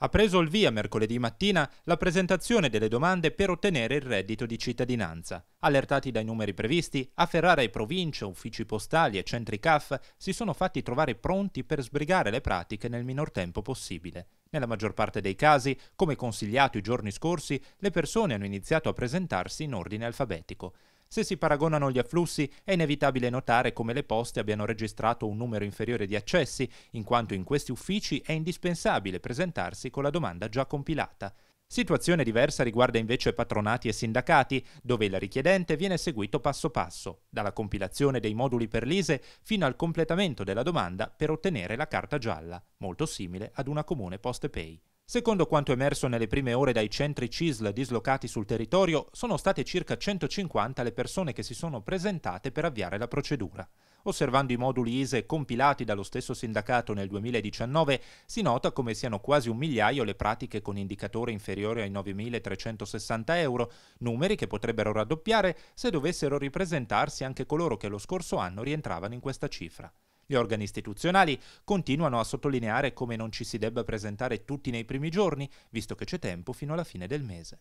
Ha preso il via mercoledì mattina la presentazione delle domande per ottenere il reddito di cittadinanza. Allertati dai numeri previsti, a Ferrara e provincia, uffici postali e centri CAF si sono fatti trovare pronti per sbrigare le pratiche nel minor tempo possibile. Nella maggior parte dei casi, come consigliato i giorni scorsi, le persone hanno iniziato a presentarsi in ordine alfabetico. Se si paragonano gli afflussi, è inevitabile notare come le poste abbiano registrato un numero inferiore di accessi, in quanto in questi uffici è indispensabile presentarsi con la domanda già compilata. Situazione diversa riguarda invece patronati e sindacati, dove il richiedente viene seguito passo passo, dalla compilazione dei moduli per l'ISE fino al completamento della domanda per ottenere la carta gialla, molto simile ad una comune poste pay. Secondo quanto emerso nelle prime ore dai centri CISL dislocati sul territorio, sono state circa 150 le persone che si sono presentate per avviare la procedura. Osservando i moduli ISE compilati dallo stesso sindacato nel 2019, si nota come siano quasi un migliaio le pratiche con indicatore inferiore ai 9.360 euro, numeri che potrebbero raddoppiare se dovessero ripresentarsi anche coloro che lo scorso anno rientravano in questa cifra. Gli organi istituzionali continuano a sottolineare come non ci si debba presentare tutti nei primi giorni, visto che c'è tempo fino alla fine del mese.